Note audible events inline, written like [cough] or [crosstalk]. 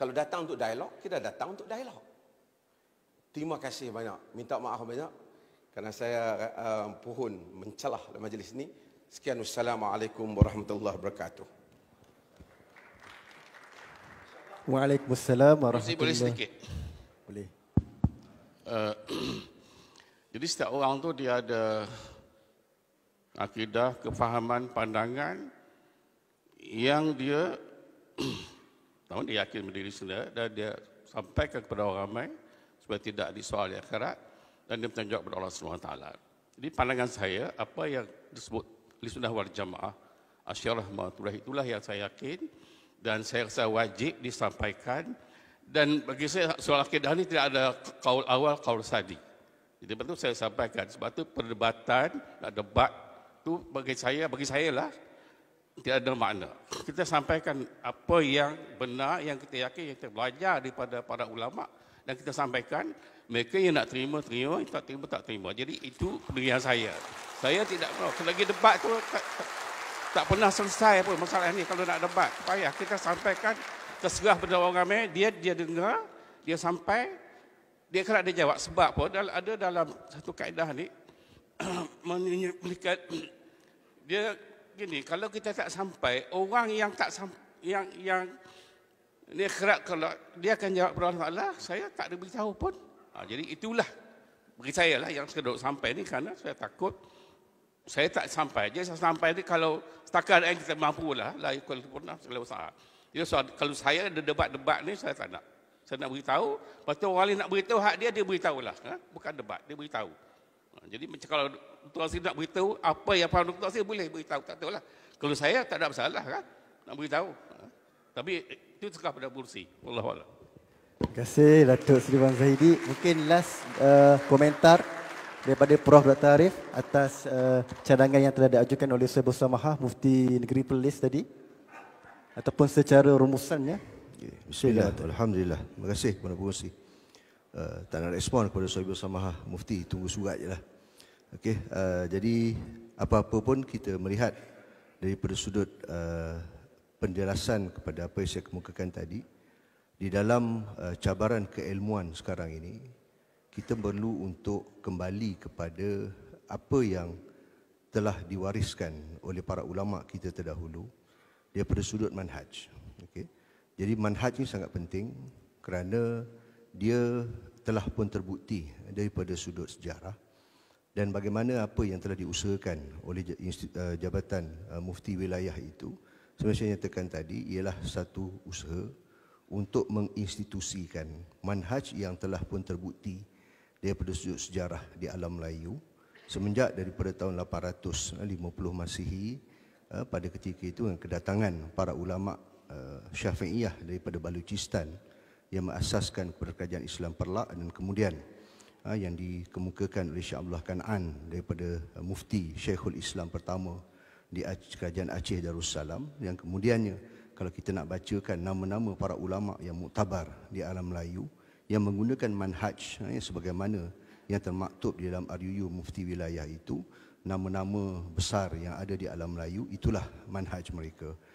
Kalau datang untuk dialog, kita datang untuk dialog. Terima kasih banyak. Minta maaf banyak. Kerana saya um, pohon mencelah dalam majlis ini. Sekian. Assalamualaikum warahmatullahi wabarakatuh. Waalaikumsalam warahmatullahi Boleh sedikit? Boleh. Uh, [clears throat] jadi setiap orang tu dia ada akidah, kefahaman, pandangan yang dia [clears throat] Namun dia yakin berdiri sendiri dan dia sampaikan kepada orang ramai supaya tidak disoal di akhirat dan dia bertanggung kepada Allah SWT. Jadi pandangan saya, apa yang disebut di sunnah wal jamaah, asyarah ma'atulah itulah yang saya yakin dan saya rasa wajib disampaikan dan bagi saya soal akidah ini tidak ada kaul awal, kaul sadi. Jadi betul saya sampaikan sebab itu perdebatan, debat itu bagi saya, bagi saya lah tidak ada makna kita sampaikan apa yang benar yang kita yakin yang kita belajar daripada para ulama dan kita sampaikan mereka yang nak terima terima yang tak terima tak terima jadi itu pendirian saya saya tidak mau lagi debat tu tak, tak, tak pernah selesai pun masalah ni kalau nak debat payah kita sampaikan terserah pada orang ramai dia dia dengar dia sampai dia kena dia jawab sebab pun ada dalam satu kaedah ni [clears throat] menyebutkan dia gini, kalau kita tak sampai, orang yang tak yang yang ni kerak kalau dia akan jawab Allah, saya tak ada beritahu pun. Ha, jadi itulah bagi saya lah yang sekedar sampai ni karena saya takut saya tak sampai. Jadi saya sampai ni kalau setakat yang kita mampu lah, la ikul punah selalu Jadi so, kalau saya ada debat-debat ni saya tak nak. Saya nak beritahu, lepas tu orang lain nak beritahu hak dia, dia beritahulah. Ha? Bukan debat, dia beritahu. Ha, jadi macam kalau Tuan Sri nak beritahu apa yang faham Tuan Sri boleh beritahu, tak tahulah. Kalau saya tak ada masalah kan nak beritahu. Ha. Tapi eh, itu sekarang pada kursi. Allah Allah. Terima kasih Datuk Seri Wan Zahidi. Mungkin last uh, komentar daripada Prof. Dr. Arif atas uh, cadangan yang telah diajukan oleh Syed Bursa Mufti Negeri Perlis tadi. Ataupun secara rumusannya. Okay. Bismillah. Alhamdulillah. Terima kasih kepada pengurusi. Eh, tak nak respon kepada Sohibul Samaha Mufti, tunggu surat je lah. Okay, uh, eh, jadi apa-apa pun kita melihat daripada sudut uh, penjelasan kepada apa yang saya kemukakan tadi, di dalam uh, cabaran keilmuan sekarang ini, kita perlu untuk kembali kepada apa yang telah diwariskan oleh para ulama kita terdahulu daripada sudut manhaj. Okay. Jadi manhaj ini sangat penting kerana dia telah pun terbukti daripada sudut sejarah dan bagaimana apa yang telah diusahakan oleh eh, jabatan eh, mufti wilayah itu sebenarnya saya nyatakan tadi ialah satu usaha untuk menginstitusikan manhaj yang telah pun terbukti daripada sudut sejarah di alam Melayu semenjak daripada tahun 850 Masihi eh, pada ketika itu kedatangan para ulama Syafi'iyah daripada Baluchistan yang mengasaskan kepada kerajaan Islam Perlak dan kemudian ha, yang dikemukakan oleh Syekh Abdullah Kan'an daripada uh, mufti Syekhul Islam pertama di Aceh, kerajaan Aceh Darussalam yang kemudiannya kalau kita nak bacakan nama-nama para ulama yang muktabar di alam Melayu yang menggunakan manhaj ha, sebagaimana yang termaktub di dalam RUU Mufti Wilayah itu nama-nama besar yang ada di alam Melayu itulah manhaj mereka.